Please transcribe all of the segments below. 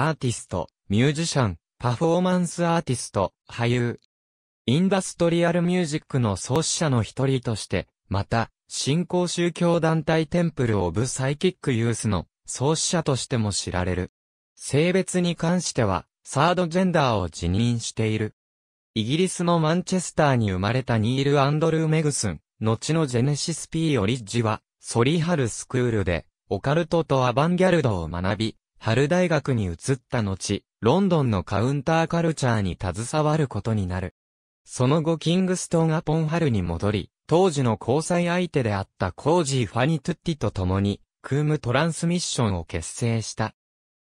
アーティスト、ミュージシャン、パフォーマンスアーティスト、俳優。インダストリアルミュージックの創始者の一人として、また、新興宗教団体テンプル・オブ・サイキック・ユースの創始者としても知られる。性別に関しては、サードジェンダーを辞任している。イギリスのマンチェスターに生まれたニール・アンドルー・メグスン、後のジェネシス・ピー・オリッジは、ソリハルスクールで、オカルトとアバンギャルドを学び、ハル大学に移った後、ロンドンのカウンターカルチャーに携わることになる。その後キングストンアポンハルに戻り、当時の交際相手であったコージー・ファニトゥッティと共に、クームトランスミッションを結成した。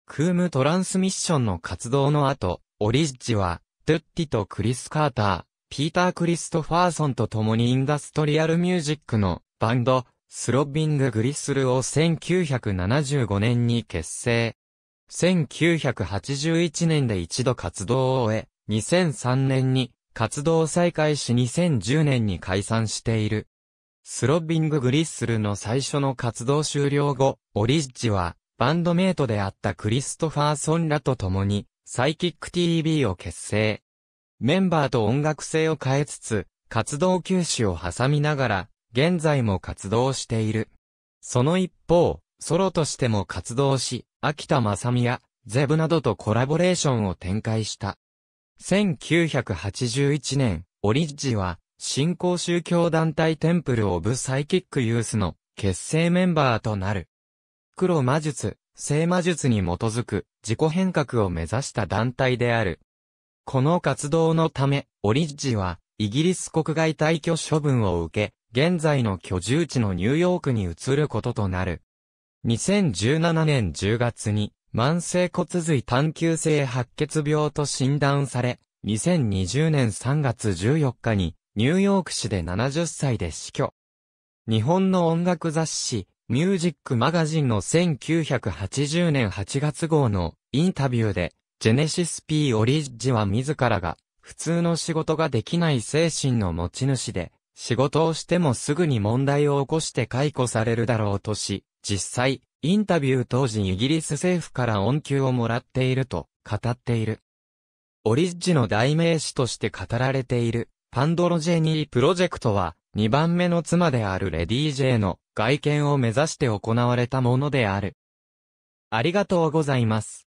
クームトランスミッションの活動の後、オリッジは、トゥッティとクリス・カーター、ピーター・クリストファーソンと共にインダストリアルミュージックのバンド、スロッビング・グリスルを1975年に結成。1981年で一度活動を終え、2003年に活動再開し2010年に解散している。スロッビング・グリッスルの最初の活動終了後、オリッジは、バンドメイトであったクリストファーソンらと共に、サイキック TV を結成。メンバーと音楽性を変えつつ、活動休止を挟みながら、現在も活動している。その一方、ソロとしても活動し、秋田正美やゼブなどとコラボレーションを展開した。1981年、オリッジは、新興宗教団体テンプル・オブ・サイキック・ユースの結成メンバーとなる。黒魔術、聖魔術に基づく自己変革を目指した団体である。この活動のため、オリッジは、イギリス国外退去処分を受け、現在の居住地のニューヨークに移ることとなる。2017年10月に、慢性骨髄探求性白血病と診断され、2020年3月14日に、ニューヨーク市で70歳で死去。日本の音楽雑誌、ミュージックマガジンの1980年8月号のインタビューで、ジェネシス・ P・ オリッジは自らが、普通の仕事ができない精神の持ち主で、仕事をしてもすぐに問題を起こして解雇されるだろうとし、実際、インタビュー当時イギリス政府から恩給をもらっていると語っている。オリッジの代名詞として語られている、パンドロジェニープロジェクトは、2番目の妻であるレディー・ジェイの外見を目指して行われたものである。ありがとうございます。